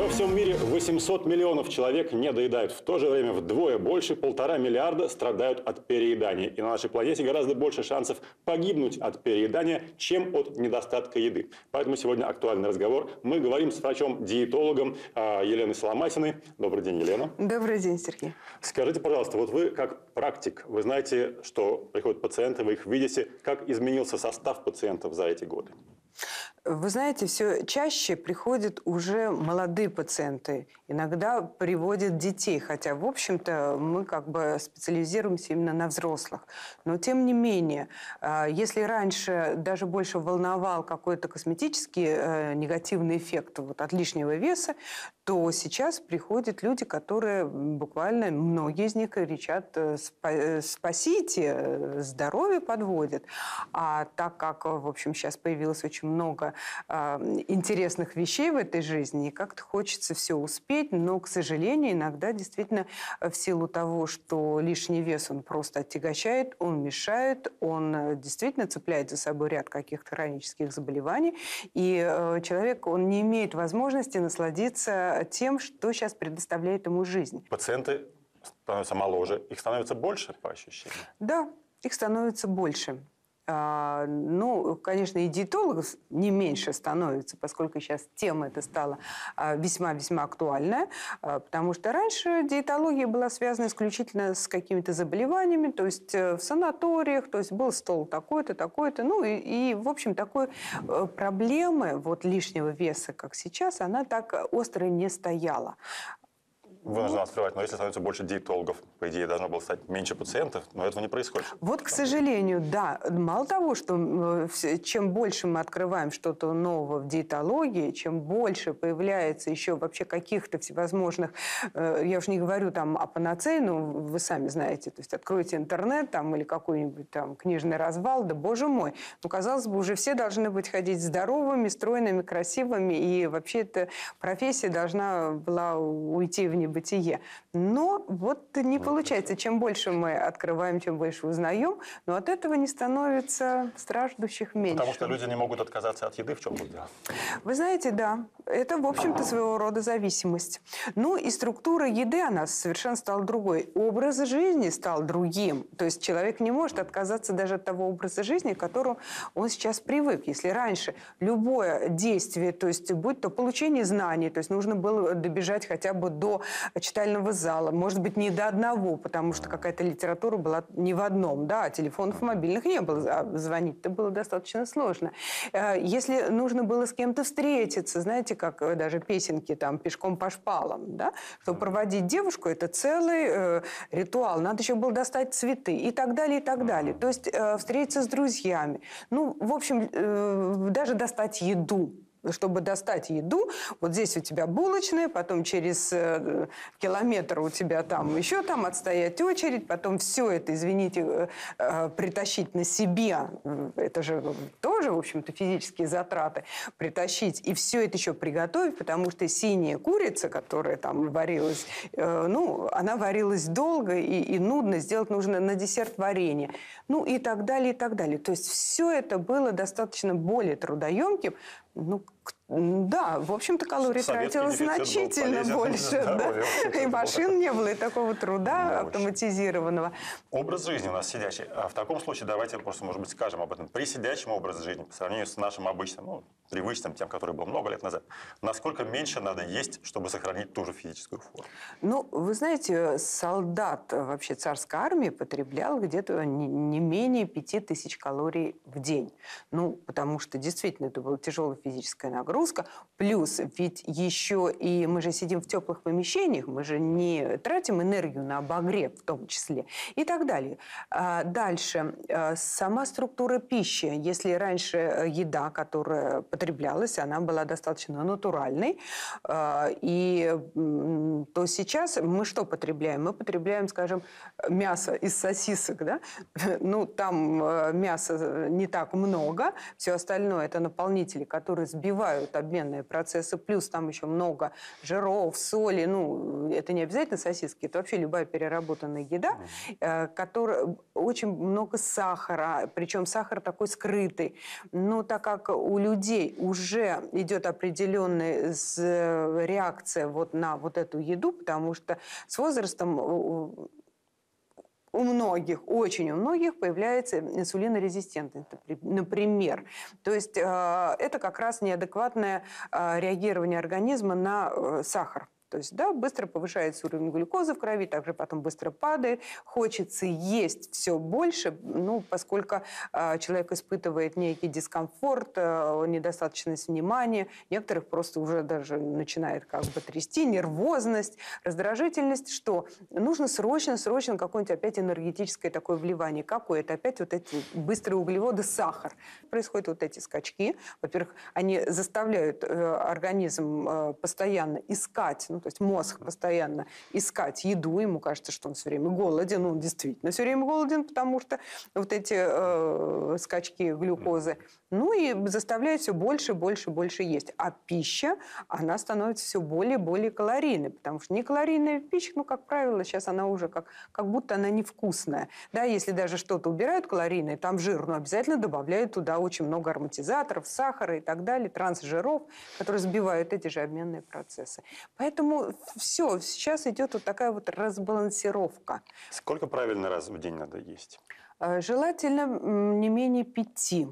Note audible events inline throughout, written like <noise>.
Во всем мире 800 миллионов человек не доедают. В то же время вдвое больше полтора миллиарда страдают от переедания. И на нашей планете гораздо больше шансов погибнуть от переедания, чем от недостатка еды. Поэтому сегодня актуальный разговор. Мы говорим с врачом-диетологом а, Еленой Соломатиной. Добрый день, Елена. Добрый день, Сергей. Скажите, пожалуйста, вот вы как практик, вы знаете, что приходят пациенты, вы их видите. Как изменился состав пациентов за эти годы? Вы знаете, все чаще приходят уже молодые пациенты. Иногда приводят детей, хотя, в общем-то, мы как бы специализируемся именно на взрослых. Но, тем не менее, а, если раньше даже больше волновал какой-то косметический э, негативный эффект вот, от лишнего веса, то сейчас приходят люди, которые буквально, многие из них кричат э, э, «спасите, здоровье подводит». А так как, в общем, сейчас появилось очень много а, интересных вещей в этой жизни, и как-то хочется все успеть, но, к сожалению, иногда действительно э, в силу того, что лишний вес он просто отягощает, он мешает, он э, действительно цепляет за собой ряд каких-то хронических заболеваний, и э, человек, он не имеет возможности насладиться тем, что сейчас предоставляет ему жизнь. Пациенты становятся моложе, их становится больше по ощущениям. Да, их становится больше. А, ну, конечно, и диетологов не меньше становится, поскольку сейчас тема эта стала а, весьма-весьма актуальная, а, потому что раньше диетология была связана исключительно с какими-то заболеваниями, то есть э, в санаториях, то есть был стол такой-то, такой-то, ну и, и в общем, такой э, проблемы вот лишнего веса, как сейчас, она так э, остро не стояла вынуждена открывать. Но если становится больше диетологов, по идее, должно было стать меньше пациентов, но этого не происходит. Вот, к сожалению, да. Мало того, что э, чем больше мы открываем что-то нового в диетологии, чем больше появляется еще вообще каких-то всевозможных, э, я уже не говорю там о панацеи, но ну, вы сами знаете, то есть откройте интернет там или какой-нибудь там книжный развал, да боже мой. Ну, казалось бы, уже все должны быть ходить здоровыми, стройными, красивыми, и вообще эта профессия должна была уйти в небытие бытие. Но вот не получается. Чем больше мы открываем, чем больше узнаем, но от этого не становится страждущих меньше. Потому что люди не могут отказаться от еды, в чем дело? Вы знаете, да. Это, в общем-то, своего рода зависимость. Ну и структура еды, она совершенно стала другой. Образ жизни стал другим. То есть человек не может отказаться даже от того образа жизни, к которому он сейчас привык. Если раньше любое действие, то есть будь то получение знаний, то есть нужно было добежать хотя бы до читального зала, может быть, не до одного, потому что какая-то литература была не в одном, да, а телефонов мобильных не было, а звонить-то было достаточно сложно. Э, если нужно было с кем-то встретиться, знаете, как э, даже песенки там «Пешком по шпалам», да, то проводить девушку – это целый э, ритуал, надо еще было достать цветы и так далее, и так далее. То есть э, встретиться с друзьями, ну, в общем, э, даже достать еду – чтобы достать еду, вот здесь у тебя булочная, потом через э, километр у тебя там еще там отстоять очередь, потом все это, извините, э, э, притащить на себе, э, это же тоже, в общем-то, физические затраты, притащить и все это еще приготовить, потому что синяя курица, которая там варилась, э, ну, она варилась долго и, и нудно, сделать нужно на десерт варенье, ну и так далее, и так далее. То есть все это было достаточно более трудоемким, ну, да, в общем-то, калорий Совет тратила значительно <laughs> больше. да. И машин не было, и такого труда да, автоматизированного. Образ жизни у нас сидящий. А в таком случае давайте просто, может быть, скажем об этом. При сидящем образе жизни, по сравнению с нашим обычным, ну, привычным, тем, который был много лет назад, насколько меньше надо есть, чтобы сохранить ту же физическую форму? Ну, вы знаете, солдат вообще царской армии потреблял где-то не менее 5000 калорий в день. Ну, потому что действительно это было тяжелое физическое физическая нагрузка, плюс ведь еще и мы же сидим в теплых помещениях, мы же не тратим энергию на обогрев в том числе и так далее. А дальше, э, сама структура пищи. Если раньше э, еда, которая потреблялась, она была достаточно натуральной, э, и то сейчас мы что потребляем? Мы потребляем, скажем, мясо из сосисок, да? <laughs> Ну, там мяса не так много, все остальное это наполнители, которые сбивают развивают обменные процессы, плюс там еще много жиров, соли, ну, это не обязательно сосиски, это вообще любая переработанная еда, э, которая очень много сахара, причем сахар такой скрытый. Но так как у людей уже идет определенная э, реакция вот на вот эту еду, потому что с возрастом э, у многих, очень у многих появляется инсулинорезистентность, например. То есть э, это как раз неадекватное э, реагирование организма на э, сахар. То есть, да, быстро повышается уровень глюкозы в крови, также потом быстро падает, хочется есть все больше, ну, поскольку э, человек испытывает некий дискомфорт, э, недостаточность внимания, некоторых просто уже даже начинает как бы трясти, нервозность, раздражительность, что нужно срочно, срочно какое-нибудь опять энергетическое такое вливание. Какое? Это опять вот эти быстрые углеводы, сахар. Происходят вот эти скачки. Во-первых, они заставляют э, организм э, постоянно искать, ну, то есть мозг постоянно искать еду, ему кажется, что он все время голоден, он действительно все время голоден, потому что вот эти э, скачки глюкозы, ну и заставляет все больше, больше, больше есть. А пища, она становится все более и более калорийной, потому что некалорийная пища, ну, как правило, сейчас она уже как, как будто она невкусная. Да, если даже что-то убирают калорийное, там жир, но ну, обязательно добавляют туда очень много ароматизаторов, сахара и так далее, трансжиров, которые сбивают эти же обменные процессы. Поэтому Поэтому все, сейчас идет вот такая вот разбалансировка. Сколько правильно раз в день надо есть? Э, желательно не менее пяти.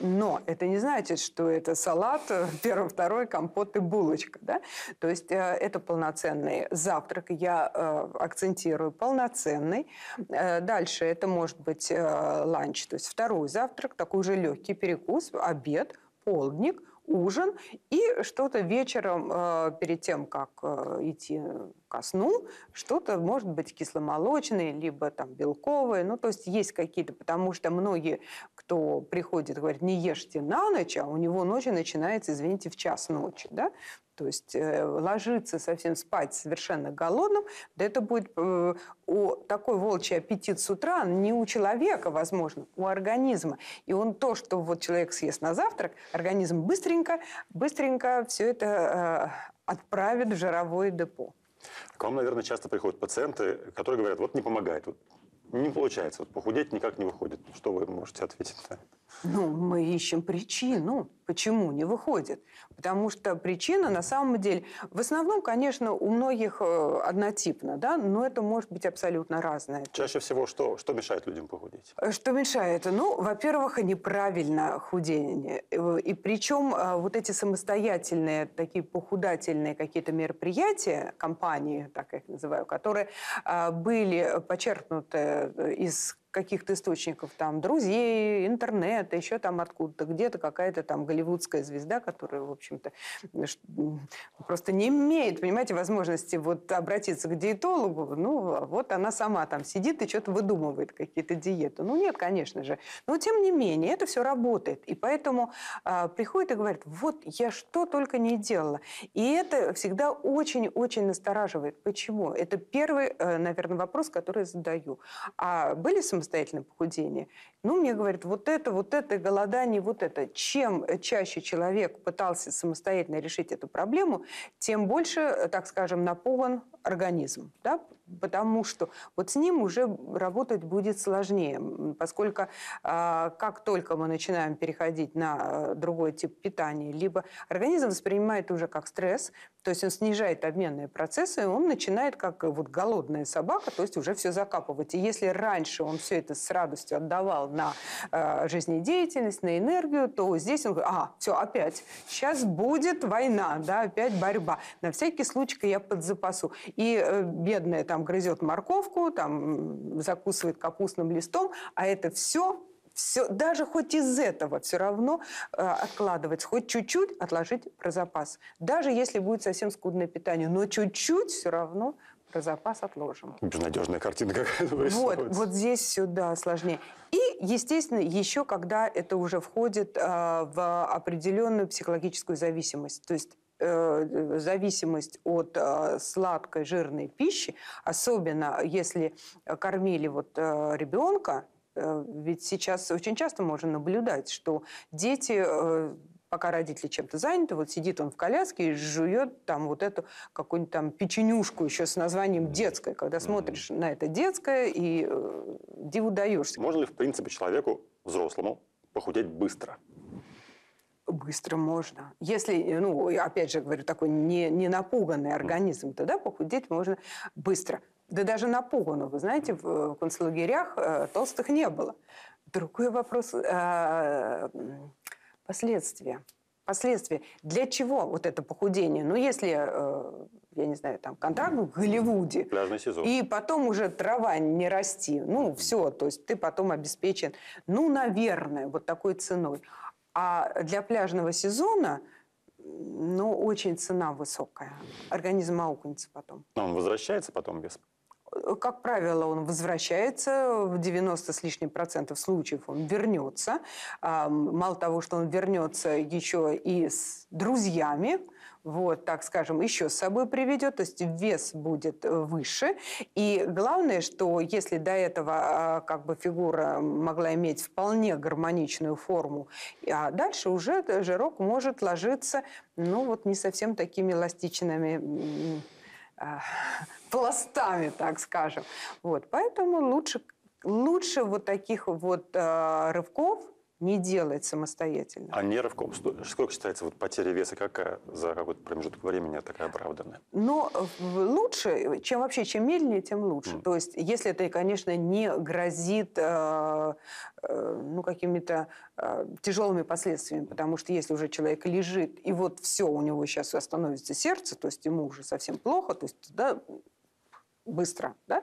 Но это не значит, что это салат, э, первый, второй, компот и булочка. Да? То есть э, это полноценный завтрак. Я э, акцентирую полноценный. Э, дальше это может быть э, ланч, то есть второй завтрак, такой же легкий перекус, обед, полдник – ужин и что-то вечером э, перед тем, как э, идти э, ко сну, что-то может быть кисломолочное, либо там белковое, ну то есть есть какие-то, потому что многие, кто приходит, говорят, не ешьте на ночь, а у него ночь начинается, извините, в час ночи, да, то есть э, ложиться совсем спать совершенно голодным, да это будет э, о, такой волчий аппетит с утра не у человека, возможно, у организма. И он то, что вот человек съест на завтрак, организм быстренько, быстренько все это э, отправит в жировое депо. К вам, наверное, часто приходят пациенты, которые говорят, вот не помогает, вот не получается, вот похудеть никак не выходит. Что вы можете ответить на это? Ну, мы ищем причину, почему не выходит. Потому что причина, на самом деле, в основном, конечно, у многих э, однотипна, да, но это может быть абсолютно разное. Чаще всего что, что мешает людям похудеть? Э, что мешает? Ну, во-первых, неправильно худение. И э, причем вот эти самостоятельные, такие похудательные какие-то мероприятия, компании, так я их называю, которые были почерпнуты из каких-то источников, там, друзей, интернета, еще там откуда-то, где-то какая-то там голливудская звезда, которая, в общем-то, э, просто не имеет, понимаете, возможности вот обратиться к диетологу, ну, а вот она сама там сидит и что-то выдумывает, какие-то диеты. Ну, нет, конечно же. Но, тем не менее, это все работает. И поэтому э, приходит и говорит, вот я что только не делала. И это всегда очень-очень настораживает. Почему? Это первый, э, наверное, вопрос, который задаю. А были самостоятельные самостоятельное похудение. Ну, мне говорят, вот это, вот это, голодание, вот это. Чем чаще человек пытался самостоятельно решить эту проблему, тем больше, так скажем, напуган организм, да, потому что вот с ним уже работать будет сложнее, поскольку э, как только мы начинаем переходить на э, другой тип питания, либо организм воспринимает уже как стресс, то есть он снижает обменные процессы, и он начинает как э, вот голодная собака, то есть уже все закапывать. И если раньше он все все это с радостью отдавал на э, жизнедеятельность, на энергию, то здесь он говорит, а, все, опять, сейчас будет война, да, опять борьба. На всякий случай я подзапасу. И э, бедная там грызет морковку, там закусывает капустным листом, а это все все, даже хоть из этого все равно э, откладывать, хоть чуть-чуть отложить про запас. Даже если будет совсем скудное питание, но чуть-чуть все равно про запас отложим. Безнадежная картина какая-то Вот, вот здесь сюда сложнее. И, естественно, еще когда это уже входит э, в определенную психологическую зависимость. То есть э, зависимость от э, сладкой жирной пищи, особенно если кормили вот э, ребенка, ведь сейчас очень часто можно наблюдать, что дети пока родители чем-то заняты, вот сидит он в коляске и жует там вот эту какую-нибудь там печенюшку еще с названием детская. Когда смотришь mm-hmm. на это детское и э, диву даешься. Можно ли, в принципе, человеку взрослому похудеть быстро? Быстро можно. Если, э, ну, опять же говорю, такой не, не напуганный организм, тогда похудеть можно быстро. Да даже напуганного, вы знаете, в э, концлагерях э, толстых не было. Другой вопрос. Э, Последствия. Последствия. Для чего вот это похудение? Ну, если, э, я не знаю, там контракт в Голливуде. Пляжный сезон. И потом уже трава не расти. Ну, все, то есть ты потом обеспечен. Ну, наверное, вот такой ценой. А для пляжного сезона но ну, очень цена высокая. Организм аукнется потом. Но он возвращается потом без Э, как правило, он возвращается в 90 с лишним процентов случаев он вернется. Мало того, что он вернется еще и с друзьями, вот, так скажем, еще с собой приведет, то есть вес будет э, выше. И главное, что если до этого а, как бы фигура могла иметь вполне гармоничную форму, а дальше уже э, жирок может ложиться, ну вот не совсем такими эластичными Э, <laughs> пластами, так скажем. Вот, поэтому лучше, лучше вот таких вот э, рывков не делает самостоятельно. А не Сколько считается вот потеря веса какая за какой-то промежуток времени такая оправданная? Но э, лучше, чем вообще, чем медленнее, тем лучше. Mm. То есть, если это, конечно, не грозит э, э, ну, какими-то э, тяжелыми последствиями, потому что если уже человек лежит, и вот все, у него сейчас остановится сердце, то есть ему уже совсем плохо, то есть да, быстро, да?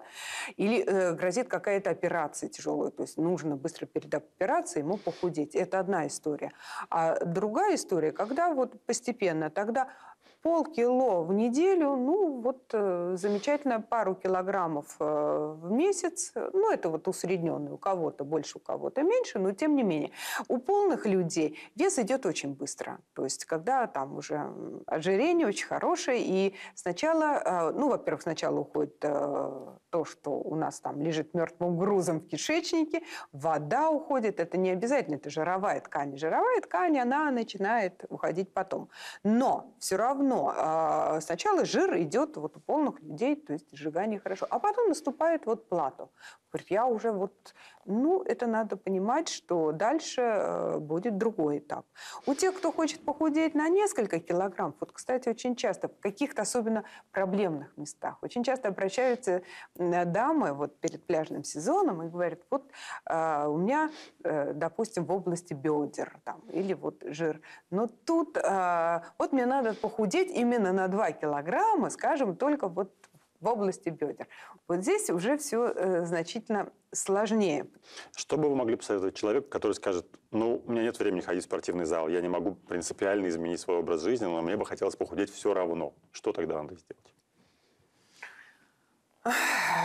Или э, грозит какая-то операция тяжелая, то есть нужно быстро перед операцией ему похудеть. Это одна история. А другая история, когда вот постепенно, тогда полкило в неделю, ну вот э, замечательно, пару килограммов э, в месяц, ну это вот усредненный, у кого-то больше, у кого-то меньше, но тем не менее. У полных людей вес идет очень быстро, то есть когда там уже ожирение очень хорошее, и сначала, э, ну во-первых, сначала уходит то, что у нас там лежит мертвым грузом в кишечнике, вода уходит, это не обязательно, это жировая ткань. Жировая ткань, она начинает уходить потом. Но все равно равно а, сначала жир идет вот у полных людей, то есть сжигание хорошо, а потом наступает вот плато. Говорит, я уже вот, ну, это надо понимать, что дальше э, будет другой этап. У тех, кто хочет похудеть на несколько килограмм, вот, кстати, очень часто в каких-то особенно проблемных местах, очень часто обращаются э, дамы вот перед пляжным сезоном и говорят, вот э, у меня, э, допустим, в области бедер там, или вот жир, но тут э, вот мне надо похудеть, похудеть именно на 2 килограмма, скажем, только вот в области бедер. Вот здесь уже все э, значительно сложнее. Что бы вы могли посоветовать человеку, который скажет, ну, у меня нет времени ходить в спортивный зал, я не могу принципиально изменить свой образ жизни, но мне бы хотелось похудеть все равно. Что тогда надо сделать?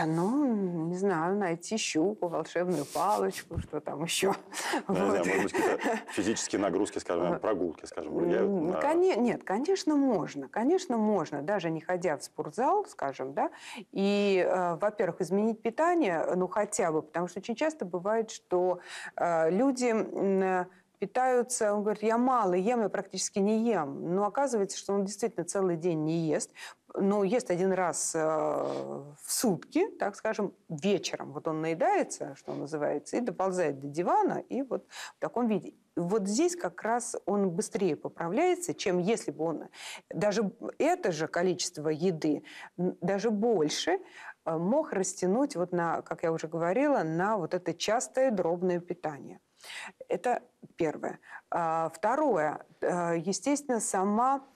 Ну, не знаю, найти щуку, волшебную палочку, что там еще. <laughs> Да, вот. да, может быть, какие-то <laughs> физические нагрузки, скажем, прогулки, скажем, влияют на... Коне... Нет, конечно, можно. Конечно, можно, даже не ходя в спортзал, скажем, да. И, э, во-первых, изменить питание, э, ну, хотя бы, потому что очень часто бывает, что э, люди... Э, питаются, он говорит, я мало ем, я практически не ем. Но оказывается, что он действительно целый день не ест но ну, ест один раз э, в сутки, так скажем, вечером. Вот он наедается, что называется, и доползает до дивана, и вот в таком виде. Вот здесь как раз он быстрее поправляется, чем если бы он... Даже это же количество еды, даже больше, э, мог растянуть, вот на, как я уже говорила, на вот это частое дробное питание. Это первое. А второе, э, естественно, сама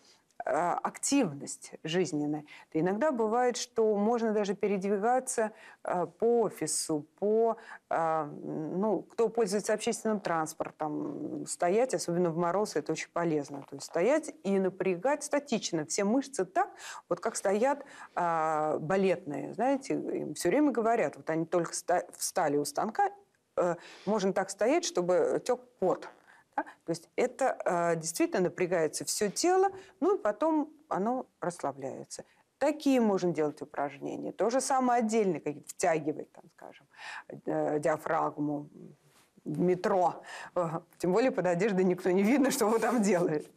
а, активность жизненная. То иногда бывает, что можно даже передвигаться а, по офису, по, а, ну, кто пользуется общественным транспортом, стоять, особенно в мороз, это очень полезно. То есть стоять и напрягать статично все мышцы так, вот как стоят балетные, знаете, им все время говорят, вот они только встали у станка, э, можно так стоять, чтобы тек пот то есть это э, действительно напрягается все тело, ну и потом оно расслабляется. Такие можно делать упражнения. То же самое отдельно, как втягивать, там, скажем, э, диафрагму, в метро. Э, тем более под одеждой никто не видно, что вы там делаете.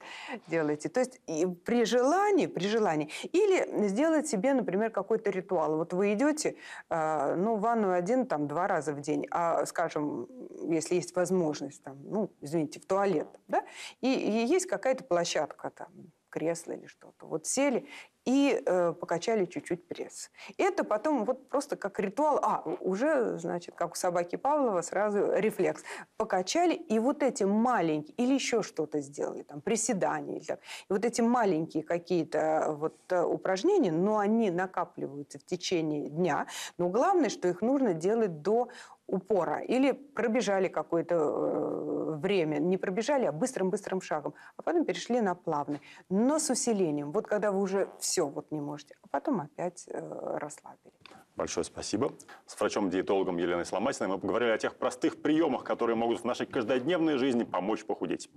делаете. То есть и при желании, при желании. Или сделать себе, например, какой-то ритуал. Вот вы идете, э, ну, в ванную один, там, два раза в день, а, скажем, если есть возможность, там, ну, извините, в туалет, да, и, и есть какая-то площадка там, кресло или что-то. Вот сели и э, покачали чуть-чуть пресс. Это потом вот просто как ритуал, а, уже, значит, как у собаки Павлова, сразу рефлекс. Покачали, и вот эти маленькие, или еще что-то сделали, там, приседания, или так. И вот эти маленькие какие-то э, вот э, упражнения, но они накапливаются в течение дня, но главное, что их нужно делать до упора или пробежали какое-то э, время, не пробежали, а быстрым-быстрым шагом, а потом перешли на плавный, но с усилением. Вот когда вы уже все все, вот не можете. А потом опять э, расслабили. Большое спасибо. С врачом-диетологом Еленой Сломатиной мы поговорили о тех простых приемах, которые могут в нашей каждодневной жизни помочь похудеть.